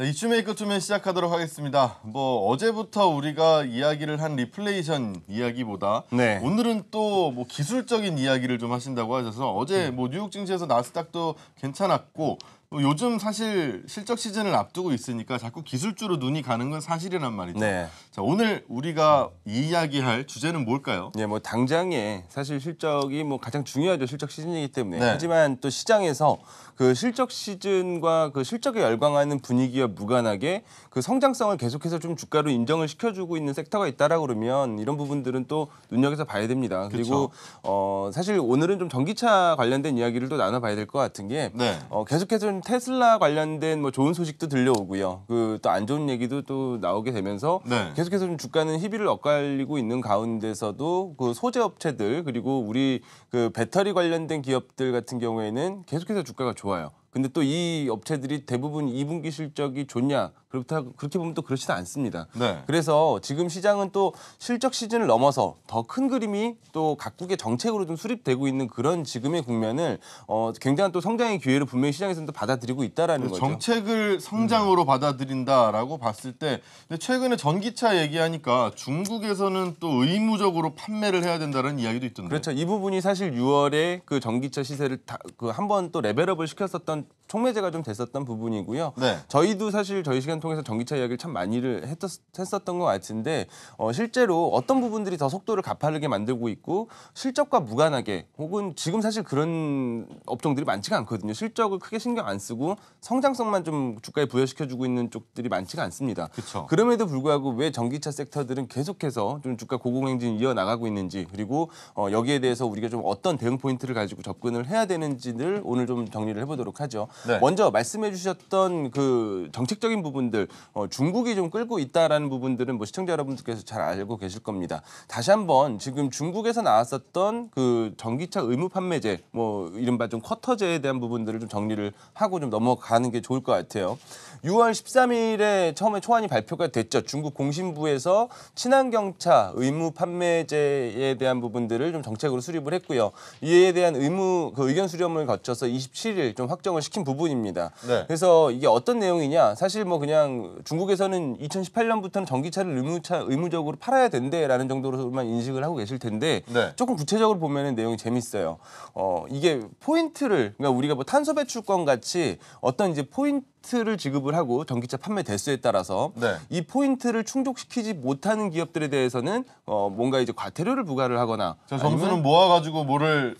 네, 이슈메이커 투면 시작하도록 하겠습니다. 뭐 어제부터 우리가 이야기를 한 리플레이션 이야기보다 네. 오늘은 또 뭐 기술적인 이야기를 좀 하신다고 하셔서 어제 음. 뭐 뉴욕 증시에서 나스닥도 괜찮았고 요즘 사실 실적 시즌을 앞두고 있으니까 자꾸 기술주로 눈이 가는 건 사실이란 말이죠. 네. 자, 오늘 우리가 이야기할 주제는 뭘까요? 네, 뭐 당장에 사실 실적이 뭐 가장 중요하죠. 실적 시즌이기 때문에. 네. 하지만 또 시장에서 그 실적 시즌과 그 실적에 열광하는 분위기와 무관하게 그 성장성을 계속해서 좀 주가로 인정을 시켜주고 있는 섹터가 있다라고 그러면 이런 부분들은 또 눈여겨서 봐야 됩니다. 그리고 어 사실 오늘은 좀 전기차 관련된 이야기를 또 나눠봐야 될 것 같은 게 네. 어, 계속해서 테슬라 관련된 뭐 좋은 소식도 들려오고요. 그 또 안 좋은 얘기도 또 나오게 되면서 네. 계속해서 좀 주가는 희비를 엇갈리고 있는 가운데서도 그 소재 업체들 그리고 우리 그 배터리 관련된 기업들 같은 경우에는 계속해서 주가가 좋아요. 근데 또 이 업체들이 대부분 2분기 실적이 좋냐 그렇다 그렇게 보면 또 그렇지는 않습니다. 네. 그래서 지금 시장은 또 실적 시즌을 넘어서 더 큰 그림이 또 각국의 정책으로 좀 수립되고 있는 그런 지금의 국면을 어, 굉장한 또 성장의 기회를 분명히 시장에서도 받아들이고 있다라는 거죠. 정책을 음. 성장으로 음. 받아들인다라고 봤을 때 최근에 전기차 얘기하니까 중국에서는 또 의무적으로 판매를 해야 된다는 이야기도 있던데. 그렇죠. 이 부분이 사실 6월에 그 전기차 시세를 그한 번 또 레벨업을 시켰었던 on 촉매제가 좀 됐었던 부분이고요. 네. 저희도 사실 저희 시간 통해서 전기차 이야기를 참 많이를 했었, 던것 같은데 어, 실제로 어떤 부분들이 더 속도를 가파르게 만들고 있고 실적과 무관하게 혹은 지금 사실 그런 업종들이 많지가 않거든요. 실적을 크게 신경 안 쓰고 성장성만 좀 주가에 부여시켜주고 있는 쪽들이 많지가 않습니다. 그쵸. 그럼에도 불구하고 왜 전기차 섹터들은 계속해서 좀 주가 고공행진 이어나가고 있는지 그리고 어, 여기에 대해서 우리가 좀 어떤 대응 포인트를 가지고 접근을 해야 되는지를 오늘 좀 정리를 해보도록 하죠. 네. 먼저 말씀해 주셨던 그 정책적인 부분들 어, 중국이 좀 끌고 있다라는 부분들은 뭐 시청자 여러분들께서 잘 알고 계실 겁니다. 다시 한번 지금 중국에서 나왔었던 그 전기차 의무 판매제 뭐 이른바 좀 쿼터제에 대한 부분들을 좀 정리를 하고 좀 넘어가는 게 좋을 것 같아요. 6월 13일에 처음에 초안이 발표가 됐죠. 중국 공신부에서 친환경차 의무 판매제에 대한 부분들을 좀 정책으로 수립을 했고요. 이에 대한 의무 그 의견 수렴을 거쳐서 27일 좀 확정을 시킨 부분 부분입니다. 네. 그래서 이게 어떤 내용이냐 사실 뭐 그냥 중국에서는 2018년부터는 전기차를 의무차 의무적으로 팔아야 된대라는 정도로만 인식을 하고 계실 텐데 네. 조금 구체적으로 보면은 내용이 재밌어요. 어 이게 포인트를 그러니까 우리가 뭐 탄소 배출권 같이 어떤 이제 포인트 포인트를 지급을 하고 전기차 판매 대수에 따라서 네. 이 포인트를 충족시키지 못하는 기업들에 대해서는 어, 뭔가 이제 과태료를 부과를 하거나 점수는 모아가지고 뭐를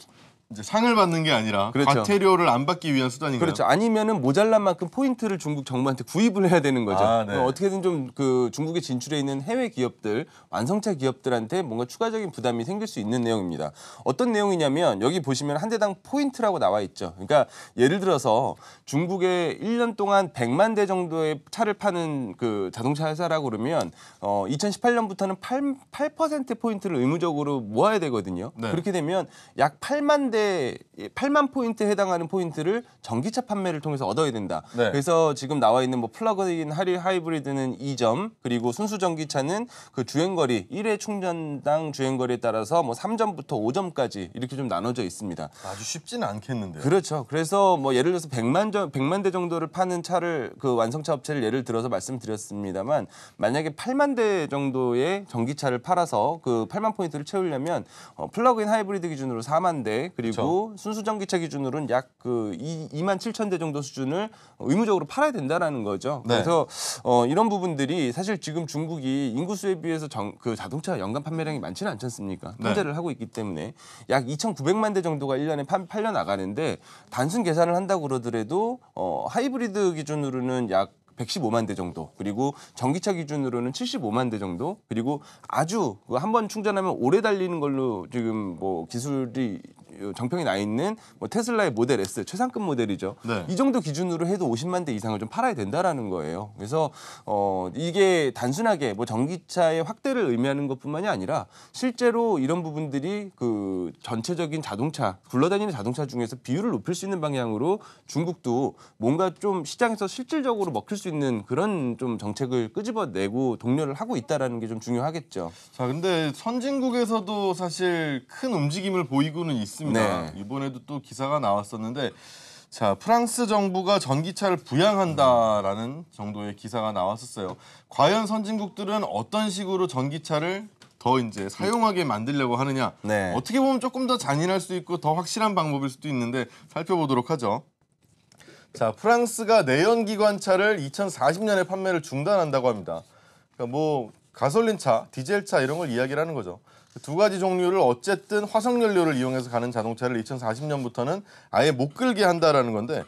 이제 상을 받는 게 아니라 그렇죠. 과태료를 안 받기 위한 수단인가요? 그렇죠. 아니면은 모자란 만큼 포인트를 중국 정부한테 구입을 해야 되는 거죠. 아, 네. 어떻게든 좀 그 중국에 진출해 있는 해외 기업들, 완성차 기업들한테 뭔가 추가적인 부담이 생길 수 있는 내용입니다. 어떤 내용이냐면 여기 보시면 한 대당 포인트라고 나와 있죠. 그러니까 예를 들어서 중국에 1년 동안 100만 대 정도의 차를 파는 그 자동차 회사라고 그러면 어 2018년부터는 8, 8% 포인트를 의무적으로 모아야 되거든요. 네. 그렇게 되면 약 8만 대 포인 8만 포인트에 해당하는 포인트를 전기차 판매를 통해서 얻어야 된다. 네. 그래서 지금 나와 있는 뭐 플러그인 하리 하이브리드는 2점, 그리고 순수 전기차는 그 주행거리 1회 충전당 주행거리에 따라서 뭐 3점부터 5점까지 이렇게 좀 나눠져 있습니다. 아주 쉽지는 않겠는데요. 그렇죠. 그래서 뭐 예를 들어서 100만 점, 100만 대 정도를 파는 차를 그 완성차 업체를 예를 들어서 말씀드렸습니다만 만약에 8만 대 정도의 전기차를 팔아서 그 8만 포인트를 채우려면 어, 플러그인 하이브리드 기준으로 4만 대 그리고 그렇죠. 그리고 그렇죠. 순수전기차 기준으로는 약 그 2만 7천 대 정도 수준을 의무적으로 팔아야 된다라는 거죠. 네. 그래서 어, 이런 부분들이 사실 지금 중국이 인구수에 비해서 정, 그 자동차 연간 판매량이 많지는 않지 않습니까? 네. 통제를 네. 하고 있기 때문에 약 2,900만 대 정도가 1년에 파, 팔려 나가는데 단순 계산을 한다고 그러더라도 어, 하이브리드 기준으로는 약 115만 대 정도 그리고 전기차 기준으로는 75만 대 정도 그리고 아주 그 한번 충전하면 오래 달리는 걸로 지금 뭐 기술이 정평이 나 있는 뭐 테슬라의 모델 S 최상급 모델이죠. 네. 이 정도 기준으로 해도 50만 대 이상을 좀 팔아야 된다라는 거예요. 그래서 어 이게 단순하게 뭐 전기차의 확대를 의미하는 것뿐만이 아니라 실제로 이런 부분들이 그 전체적인 자동차 굴러다니는 자동차 중에서 비율을 높일 수 있는 방향으로 중국도 뭔가 좀 시장에서 실질적으로 먹힐 수 있는 그런 좀 정책을 끄집어내고 독려를 하고 있다라는 게 좀 중요하겠죠. 자, 근데 선진국에서도 사실 큰 움직임을 보이고는 있습니다. 했습니다. 네. 이번에도 또 기사가 나왔었는데 자 프랑스 정부가 전기차를 부양한다라는 정도의 기사가 나왔었어요. 과연 선진국들은 어떤 식으로 전기차를 더 이제 사용하게 만들려고 하느냐 네. 어떻게 보면 조금 더 잔인할 수 있고 더 확실한 방법일 수도 있는데 살펴보도록 하죠. 자 프랑스가 내연기관차를 2040년에 판매를 중단한다고 합니다. 그러니까 뭐 가솔린차, 디젤차 이런 걸 이야기를 하는 거죠. 두 가지 종류를 어쨌든 화석 연료를 이용해서 가는 자동차를 2040년부터는 아예 못 끌게 한다라는 건데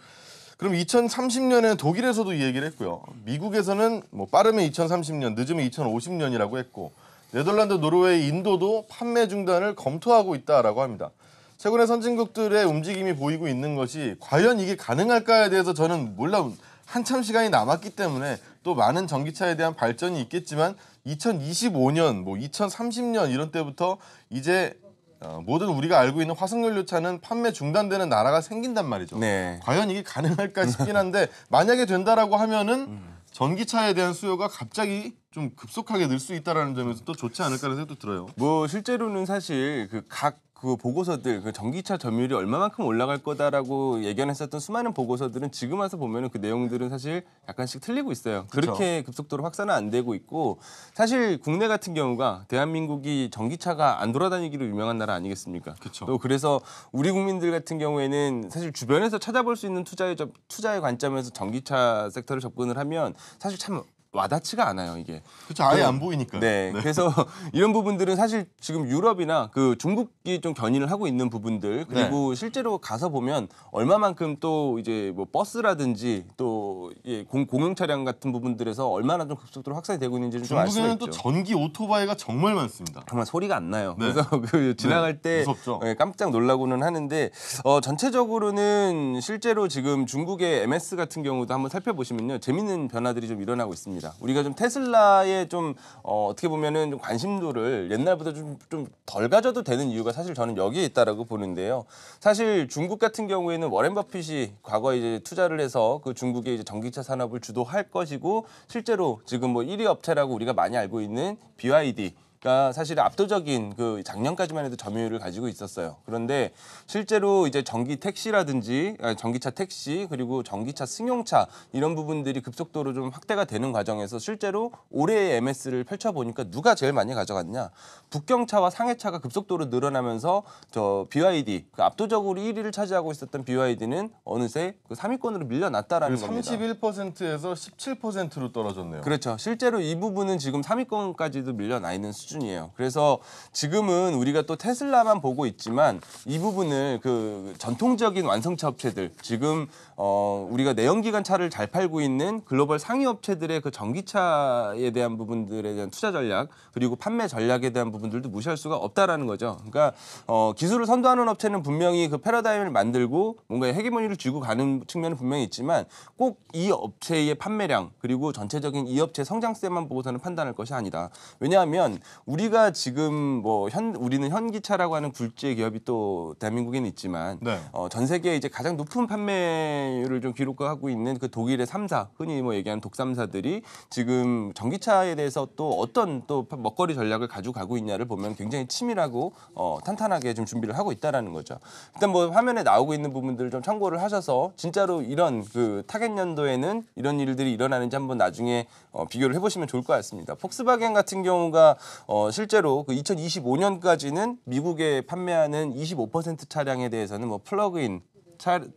그럼 2030년에 독일에서도 이 얘기를 했고요. 미국에서는 뭐 빠르면 2030년, 늦으면 2050년이라고 했고 네덜란드, 노르웨이, 인도도 판매 중단을 검토하고 있다라고 합니다. 최근에 선진국들의 움직임이 보이고 있는 것이 과연 이게 가능할까에 대해서 저는 몰라 한참 시간이 남았기 때문에 또 많은 전기차에 대한 발전이 있겠지만 2025년, 뭐 2030년 이런 때부터 이제 어, 모든 우리가 알고 있는 화석연료차는 판매 중단되는 나라가 생긴단 말이죠. 네. 과연 이게 가능할까 싶긴 한데 만약에 된다라고 하면은 음. 전기차에 대한 수요가 갑자기 좀 급속하게 늘 수 있다라는 점에서 또 좋지 않을까라는 생각도 들어요. 뭐 실제로는 사실 그각 그 보고서들 그 전기차 점유율이 얼마만큼 올라갈 거다라고 예견했었던 수많은 보고서들은 지금 와서 보면은 그 내용들은 사실 약간씩 틀리고 있어요. 그렇게 급속도로 확산은 안 되고 있고 사실 국내 같은 경우가 대한민국이 전기차가 안 돌아다니기로 유명한 나라 아니겠습니까? 그쵸. 또 그래서 우리 국민들 같은 경우에는 사실 주변에서 찾아볼 수 있는 투자의 투자의 관점에서 전기차 섹터를 접근을 하면 사실 참 와닿지가 않아요 이게. 그렇죠 아예 안 보이니까. 네, 네. 그래서 이런 부분들은 사실 지금 유럽이나 그 중국이 좀 견인을 하고 있는 부분들 그리고 네. 실제로 가서 보면 얼마만큼 또 이제 뭐 버스라든지 또 예, 공, 공용 차량 같은 부분들에서 얼마나 좀 급속도로 확산이 되고 있는지를 좀알 수가 있죠. 전기 오토바이가 정말 많습니다. 정말 소리가 안 나요. 네. 그래서 그 네, 지나갈 네, 때 무섭죠. 예, 깜짝 놀라고는 하는데 어, 전체적으로는 실제로 지금 중국의 MS 같은 경우도 한번 살펴보시면요 재밌는 변화들이 좀 일어나고 있습니다. 우리가 좀 테슬라에 좀 어, 어떻게 보면은 좀 관심도를 옛날보다 좀 좀 덜 가져도 되는 이유가 사실 저는 여기에 있다라고 보는데요. 사실 중국 같은 경우에는 워렌 버핏이 과거에 이제 투자를 해서 그 중국의 이제 정 전기차 산업을 주도할 것이고 실제로 지금 뭐 1위 업체라고 우리가 많이 알고 있는 BYD 그러니까 사실 압도적인 그 작년까지만 해도 점유율을 가지고 있었어요. 그런데 실제로 이제 전기 택시라든지 아, 전기차 택시 그리고 전기차 승용차 이런 부분들이 급속도로 좀 확대가 되는 과정에서 실제로 올해의 MS를 펼쳐 보니까 누가 제일 많이 가져갔냐? 북경차와 상해차가 급속도로 늘어나면서 저 BYD 그 압도적으로 1위를 차지하고 있었던 BYD는 어느새 그 3위권으로 밀려났다라는 31%에서 겁니다. 31%에서 17%로 떨어졌네요. 그렇죠. 실제로 이 부분은 지금 3위권까지도 밀려나 있는 수준. 수준이에요. 그래서 지금은 우리가 또 테슬라만 보고 있지만 이 부분을 그 전통적인 완성차 업체들 지금 어 우리가 내연기관 차를 잘 팔고 있는 글로벌 상위 업체들의 그 전기차에 대한 부분들에 대한 투자 전략 그리고 판매 전략에 대한 부분들도 무시할 수가 없다라는 거죠. 그러니까 어 기술을 선도하는 업체는 분명히 그 패러다임을 만들고 뭔가 해계문의를 쥐고 가는 측면은 분명히 있지만 꼭 이 업체의 판매량 그리고 전체적인 이 업체 성장세만 보고서는 판단할 것이 아니다. 왜냐하면 우리가 지금 뭐 현 우리는 현기차라고 하는 굴지의 기업이 또 대한민국에는 있지만 네. 어, 전 세계에 이제 가장 높은 판매율을 좀 기록하고 있는 그 독일의 삼사 흔히 뭐 얘기하는 독삼사들이 지금 전기차에 대해서 또 어떤 또 먹거리 전략을 가지고 가고 있냐를 보면 굉장히 치밀하고 어, 탄탄하게 좀 준비를 하고 있다라는 거죠. 일단 뭐 화면에 나오고 있는 부분들 좀 참고를 하셔서 진짜로 이런 그 타겟 연도에는 이런 일들이 일어나는지 한번 나중에 어, 비교를 해보시면 좋을 것 같습니다. 폭스바겐 같은 경우가 어, 어, 실제로 그 2025년까지는 미국에 판매하는 25% 차량에 대해서는 뭐 플러그인 차를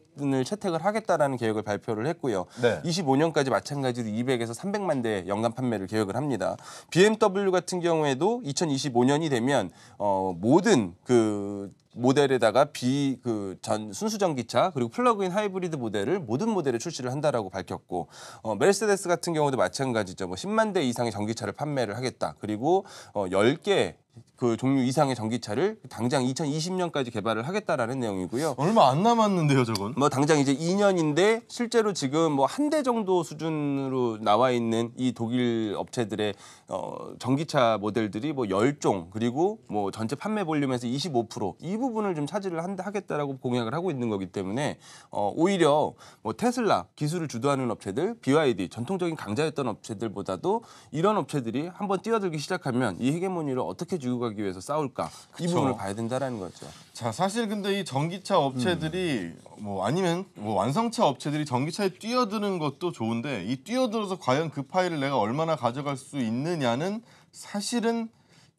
채택을 하겠다라는 계획을 발표를 했고요. 네. 25년까지 마찬가지로 200에서 300만 대 연간 판매를 계획을 합니다. BMW 같은 경우에도 2025년이 되면 어, 모든 그 모델에다가 비 그 전 순수 전기차 그리고 플러그인 하이브리드 모델을 모든 모델에 출시를 한다라고 밝혔고 어, 메르세데스 같은 경우도 마찬가지죠. 뭐 10만 대 이상의 전기차를 판매를 하겠다. 그리고 어, 10개 그 종류 이상의 전기차를 당장 2020년까지 개발을 하겠다라는 내용이고요. 얼마 안 남았는데요, 저건? 뭐 당장 이제 2년인데 실제로 지금 뭐 한 대 정도 수준으로 나와 있는 이 독일 업체들의 어 전기차 모델들이 뭐 10종 그리고 뭐 전체 판매 볼륨에서 25%이 부분을 좀 차지를 한다 하겠다라고 공약을 하고 있는 거기 때문에 어 오히려 뭐 테슬라 기술을 주도하는 업체들, BYD 전통적인 강자였던 업체들보다도 이런 업체들이 한번 뛰어들기 시작하면 이 헤게모니를 어떻게 가지고 가기 위해서 싸울까 이 그 부분을 봐야 된다라는 거죠. 자 사실 근데 이 전기차 업체들이 음. 뭐 아니면 뭐 완성차 업체들이 전기차에 뛰어드는 것도 좋은데 이 뛰어들어서 과연 그 파일을 내가 얼마나 가져갈 수 있느냐는 사실은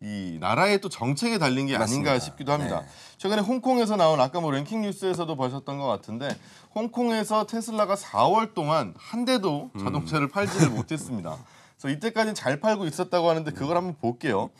이 나라의 또 정책에 달린 게 맞습니다. 아닌가 싶기도 합니다. 네. 최근에 홍콩에서 나온 아까 뭐 랭킹 뉴스에서도 보셨던 것 같은데 홍콩에서 테슬라가 4월 동안 한 대도 음. 자동차를 음. 팔지를 못했습니다. 그래서 이때까지는 잘 팔고 있었다고 하는데 그걸 한번 볼게요.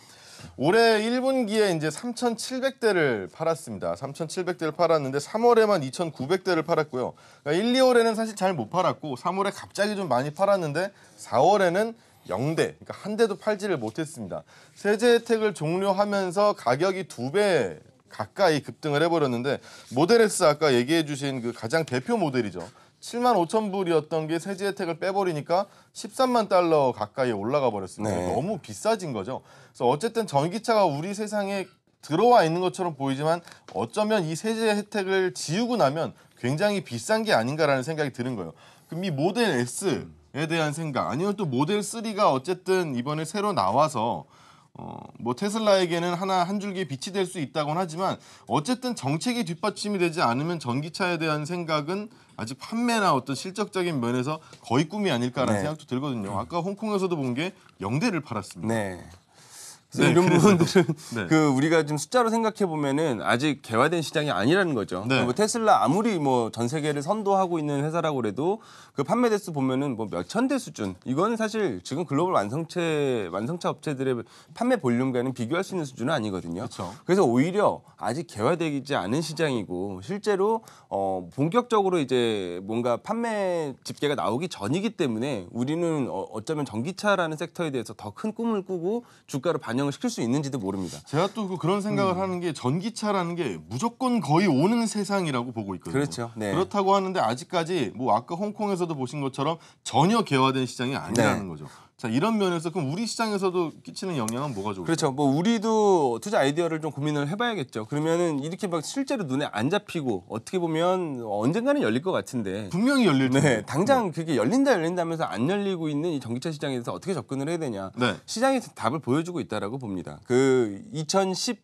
올해 1분기에 이제 3,700대를 팔았습니다. 3,700대를 팔았는데 3월에만 2,900대를 팔았고요. 그러니까 1, 2월에는 사실 잘 못 팔았고 3월에 갑자기 좀 많이 팔았는데 4월에는 0대, 그러니까 한 대도 팔지를 못했습니다. 세제 혜택을 종료하면서 가격이 두 배 가까이 급등을 해버렸는데 모델 S 아까 얘기해 주신 그 가장 대표 모델이죠. 7만 5천 불이었던 게 세제 혜택을 빼버리니까 13만 달러 가까이 올라가 버렸습니다. 네. 너무 비싸진 거죠. 그래서 어쨌든 전기차가 우리 세상에 들어와 있는 것처럼 보이지만 어쩌면 이 세제 혜택을 지우고 나면 굉장히 비싼 게 아닌가라는 생각이 드는 거예요. 그럼 이 모델 S에 대한 생각 아니면 또 모델 3가 어쨌든 이번에 새로 나와서 어, 뭐 테슬라에게는 하나 한 줄기의 빛이 될 수 있다곤 하지만 어쨌든 정책이 뒷받침이 되지 않으면 전기차에 대한 생각은 아직 판매나 어떤 실적적인 면에서 거의 꿈이 아닐까라는 네. 생각도 들거든요. 음. 아까 홍콩에서도 본 게 영대를 팔았습니다. 네. 네, 이런 부분들은 그렇죠. 네. 그 우리가 지금 숫자로 생각해 보면은 아직 개화된 시장이 아니라는 거죠. 네. 뭐 테슬라 아무리 뭐 전 세계를 선도하고 있는 회사라고 그래도 그 판매 대수 보면은 뭐 몇천 대 수준. 이건 사실 지금 글로벌 완성체 완성차 업체들의 판매 볼륨과는 비교할 수 있는 수준은 아니거든요. 그렇 그래서 오히려 아직 개화되지 않은 시장이고 실제로 어 본격적으로 이제 뭔가 판매 집계가 나오기 전이기 때문에 우리는 어, 어쩌면 전기차라는 섹터에 대해서 더 큰 꿈을 꾸고 주가를 반영 진행을 시킬 수 있는지도 모릅니다. 제가 또 그 그런 생각을 음. 하는 게 전기차라는 게 무조건 거의 오는 세상이라고 보고 있거든요. 그렇죠. 네. 그렇다고 하는데 아직까지 뭐 아까 홍콩에서도 보신 것처럼 전혀 개화된 시장이 아니라는 네. 거죠. 자 이런 면에서 그럼 우리 시장에서도 끼치는 영향은 뭐가 좋을까요? 그렇죠. 뭐 우리도 투자 아이디어를 좀 고민을 해봐야겠죠. 그러면은 이렇게 막 실제로 눈에 안 잡히고 어떻게 보면 언젠가는 열릴 것 같은데 분명히 열릴 네, 텐데 네, 당장 그게 열린다 열린다면서 안 열리고 있는 이 전기차 시장에 대해서 어떻게 접근을 해야 되냐? 네. 시장이 답을 보여주고 있다라고 봅니다. 그2010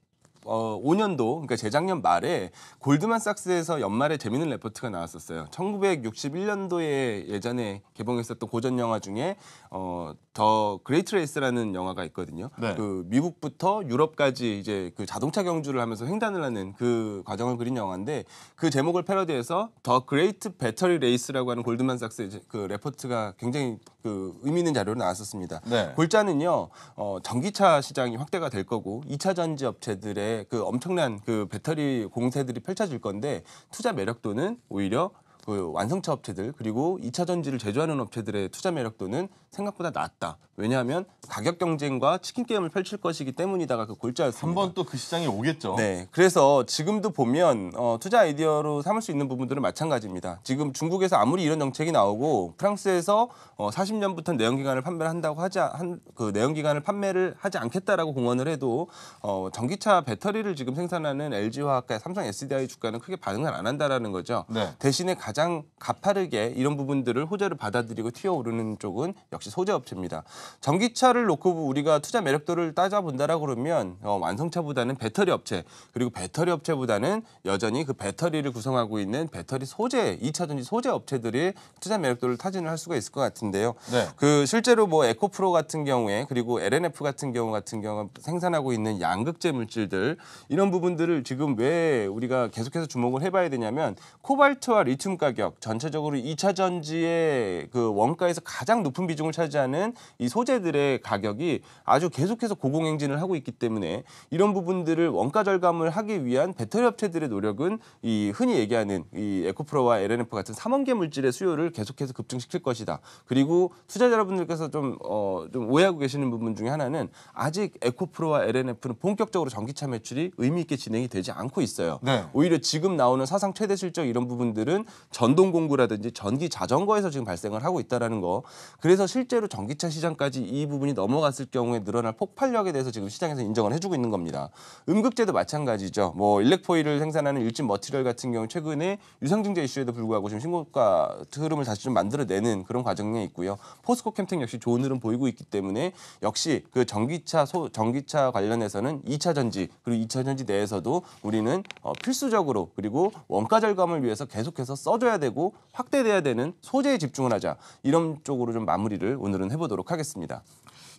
2 어, 5년도 그러니까 재작년 말에 골드만삭스에서 연말에 재밌는 레포트가 나왔었어요. 1961년도에 예전에 개봉했었던 고전 영화 중에 어, 더 그레이트 레이스라는 영화가 있거든요. 네. 그 미국부터 유럽까지 이제 그 자동차 경주를 하면서 횡단을 하는 그 과정을 그린 영화인데 그 제목을 패러디해서 더 그레이트 배터리 레이스라고 하는 골드만삭스 그 레포트가 굉장히 그 의미 있는 자료로 나왔었습니다. 네. 골자는요 어, 전기차 시장이 확대가 될 거고 2차 전지 업체들의 그 엄청난 그 배터리 공세들이 펼쳐질 건데 투자 매력도는 오히려 그 완성차 업체들 그리고 2차 전지를 제조하는 업체들의 투자 매력도는 생각보다 낮다. 왜냐하면 가격 경쟁과 치킨 게임을 펼칠 것이기 때문이다가 그 골자였습니다. 한 번 또 그 시장이 오겠죠. 네. 그래서 지금도 보면 어, 투자 아이디어로 삼을 수 있는 부분들은 마찬가지입니다. 지금 중국에서 아무리 이런 정책이 나오고 프랑스에서 어, 40년부터 내연기관을 판매 한다고 하지 한그 내연기관을 판매를 하지 않겠다라고 공언을 해도 어, 전기차 배터리를 지금 생산하는 LG 화학과 삼성 SDI 주가는 크게 반응을 안 한다라는 거죠. 네. 대신에 가 가장 가파르게 이런 부분들을 호재를 받아들이고 튀어오르는 쪽은 역시 소재 업체입니다. 전기차를 놓고 우리가 투자 매력도를 따져본다라 그러면 어, 완성차보다는 배터리 업체 그리고 배터리 업체보다는 여전히 그 배터리를 구성하고 있는 배터리 소재, 2차 전지 소재 업체들이 투자 매력도를 타진을 할 수가 있을 것 같은데요. 네. 그 실제로 뭐 에코프로 같은 경우에 그리고 LNF 같은 경우 같은 경우 생산하고 있는 양극재 물질들 이런 부분들을 지금 왜 우리가 계속해서 주목을 해봐야 되냐면 코발트와 리튬 가격, 전체적으로 이차 전지의 그 원가에서 가장 높은 비중을 차지하는 이 소재들의 가격이 아주 계속해서 고공행진을 하고 있기 때문에 이런 부분들을 원가 절감을 하기 위한 배터리 업체들의 노력은 이 흔히 얘기하는 이 에코프로와 LNF 같은 삼원계 물질의 수요를 계속해서 급증시킬 것이다. 그리고 투자자 여러분들께서 좀, 어, 좀 오해하고 계시는 부분 중에 하나는 아직 에코프로와 LNF는 본격적으로 전기차 매출이 의미 있게 진행이 되지 않고 있어요. 네. 오히려 지금 나오는 사상 최대 실적 이런 부분들은 전동 공구라든지 전기 자전거에서 지금 발생을 하고 있다라는 거. 그래서 실제로 전기차 시장까지 이 부분이 넘어갔을 경우에 늘어날 폭발력에 대해서 지금 시장에서 인정을 해주고 있는 겁니다. 음극재도 마찬가지죠. 뭐 일렉포일을 생산하는 일진 머티리얼 같은 경우 최근에 유상증자 이슈에도 불구하고 지금 신고가 흐름을 다시 좀 만들어내는 그런 과정에 있고요. 포스코 캠핑 역시 좋은 흐름 보이고 있기 때문에 역시 그 전기차 소 전기차 관련해서는 2차 전지 그리고 2차 전지 내에서도 우리는 어, 필수적으로 그리고 원가 절감을 위해서 계속해서 써 커져야 되고 확대돼야 되는 소재에 집중을 하자 이런 쪽으로 좀 마무리를 오늘은 해보도록 하겠습니다.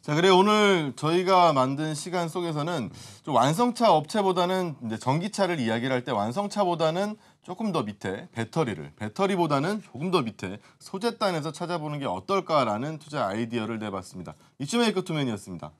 자, 그래 오늘 저희가 만든 시간 속에서는 좀 완성차 업체보다는 이제 전기차를 이야기를 할 때 완성차보다는 조금 더 밑에 배터리를 배터리보다는 조금 더 밑에 소재단에서 찾아보는 게 어떨까라는 투자 아이디어를 내봤습니다. 이쯤에 이코투맨이었습니다.